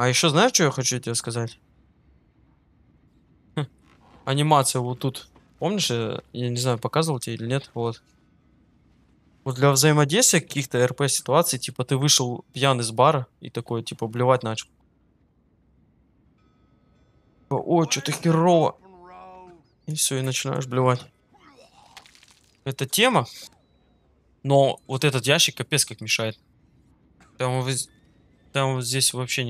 А еще знаешь, что я хочу тебе сказать? Хм. Анимация вот тут. Помнишь, я, э, я не знаю, показывал тебе или нет, вот. Вот для взаимодействия каких-то РП ситуаций, типа ты вышел пьян из бара и такой, типа, блевать начал. О, что-то херово. И все, и начинаешь блевать. Это тема. Но вот этот ящик капец как мешает. Там, там здесь вообще не...